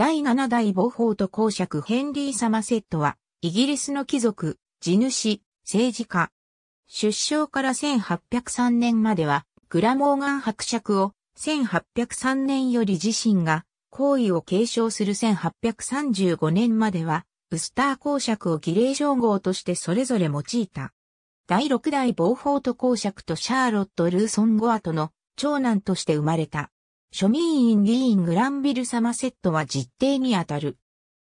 第7代母法と公爵ヘンリー・サマセットは、イギリスの貴族、地主、政治家。出生から1803年までは、グラモーガン伯爵を、1803年より自身が、行為を継承する1835年までは、ウスター公爵を儀礼称号としてそれぞれ用いた。第6代ボーフォート公爵とシャーロット・ルーソン・ゴアとの長男として生まれた。庶民院議員グランビル・サマセットは実定にあたる。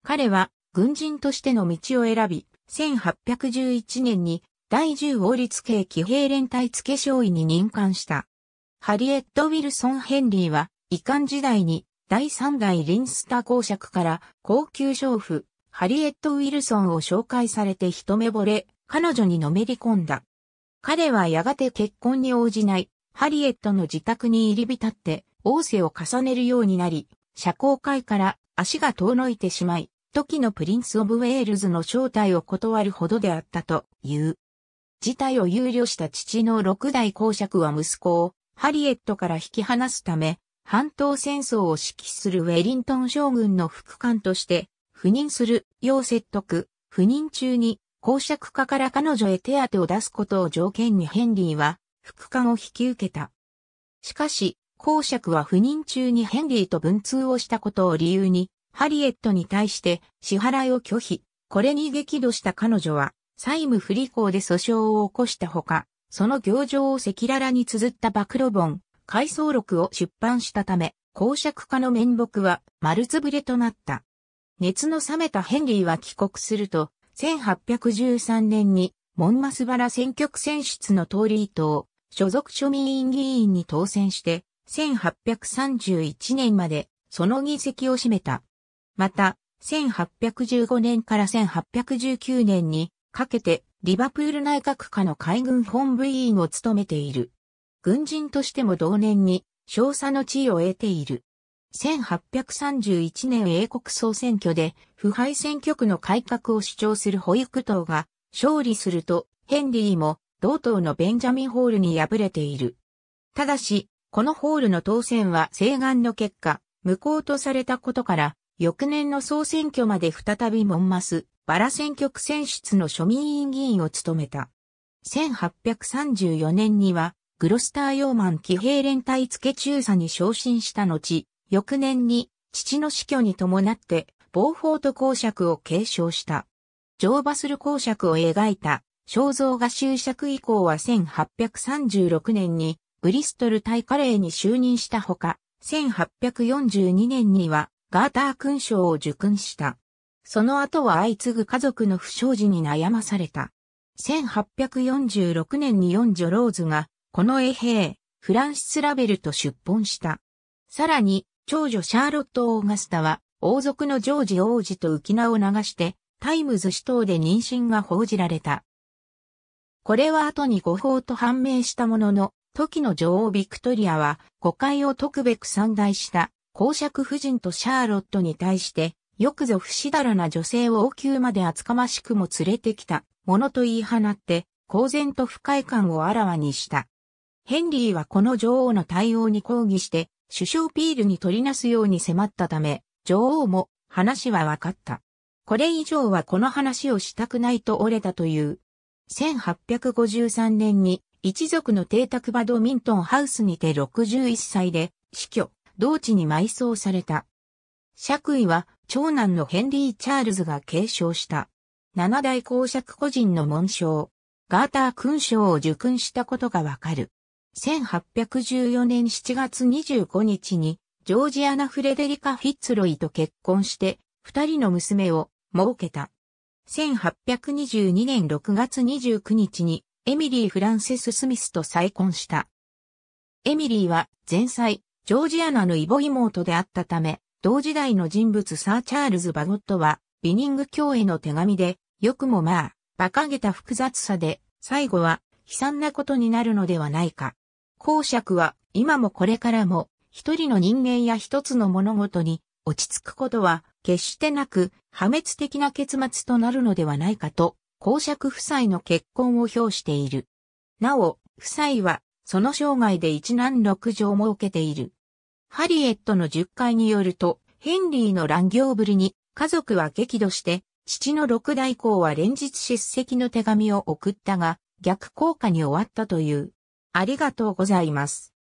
彼は軍人としての道を選び、1811年に第10王立系騎兵連隊付将尉に任官した。ハリエット・ウィルソン・ヘンリーは、遺憾時代に第3代リンスター公爵から高級娼婦、ハリエット・ウィルソンを紹介されて一目惚れ、彼女にのめり込んだ。彼はやがて結婚に応じない、ハリエットの自宅に入り浸って、王政を重ねるようになり、社交界から足が遠のいてしまい、時のプリンス・オブ・ウェールズの正体を断るほどであったという。事態を憂慮した父の六代公爵は息子をハリエットから引き離すため、半島戦争を指揮するウェリントン将軍の副官として赴任するよう説得、赴任中に公爵家から彼女へ手当を出すことを条件にヘンリーは副官を引き受けた。しかし、公爵は不妊中にヘンリーと文通をしたことを理由に、ハリエットに対して支払いを拒否。これに激怒した彼女は、債務不履行で訴訟を起こしたほか、その行状を赤裸々に綴った暴露本、回想録を出版したため、公爵家の面目は丸つぶれとなった。熱の冷めたヘンリーは帰国すると、1813年に、モンマスバラ選挙区選出の通り伊藤、所属庶民議員に当選して、1831年までその議席を占めた。また、1815年から1819年にかけてリバプール内閣下の海軍本部委員を務めている。軍人としても同年に少佐の地位を得ている。1831年英国総選挙で腐敗選挙区の改革を主張する保育党が勝利するとヘンリーも同党のベンジャミン・ホールに敗れている。ただし、このホールの当選は請願の結果、無効とされたことから、翌年の総選挙まで再びモンマス、バラ選挙区選出の庶民委員議員を務めた。1834年には、グロスターヨーマン騎兵連隊付中佐に昇進した後、翌年に父の死去に伴って、暴法と公爵を継承した。乗馬する公爵を描いた肖像画集尺以降は1836年にブリストル大カレーに就任したほか、1842年にはガーター勲章を受勲した。その後は相次ぐ家族の不祥事に悩まされた。1846年に四女ローズが、この衛兵、フランシス・ラベルと出奔した。さらに、長女シャーロット・オーガスタは、王族のジョージ王子と浮き名を流して、タイムズ市等で妊娠が報じられた。これは後に誤報と判明したものの、時の女王ビクトリアは、誤解を解くべく参大した公爵夫人とシャーロットに対して、よくぞ不死だらな女性を王宮まで厚かましくも連れてきたものと言い放って、公然と不快感をあらわにした。ヘンリーはこの女王の対応に抗議して、首相ピールに取りなすように迫ったため、女王も話は分かった。これ以上はこの話をしたくないと折れたという。1853年に一族の邸宅バドミントンハウスにて61歳で死去、同地に埋葬された。爵位は長男のヘンリー・チャールズが継承した。七代公爵個人の紋章、ガーター勲章を受勲したことがわかる。1814年7月25日に、ジョージアナ・フレデリカ・フィッツロイと結婚して、二人の娘を設けた。1822年6月29日に、エミリー・フランセス・スミスと再婚した。エミリーは前妻、ジョージアナのイボ妹であったため、同時代の人物サー・チャールズ・バゴットは、ビニング教への手紙で、よくもまあ、馬鹿げた複雑さで、最後は悲惨なことになるのではないか。公爵は今もこれからも一人の人間や一つの物事に落ち着くことは決してなく破滅的な結末となるのではないかと公爵夫妻の結婚を表している。なお、夫妻は、その生涯で一男六条を設けている。ハリエットの十回によると、ヘンリーの乱行ぶりに、家族は激怒して、父の六代公は連日出席の手紙を送ったが、逆効果に終わったという。ありがとうございます。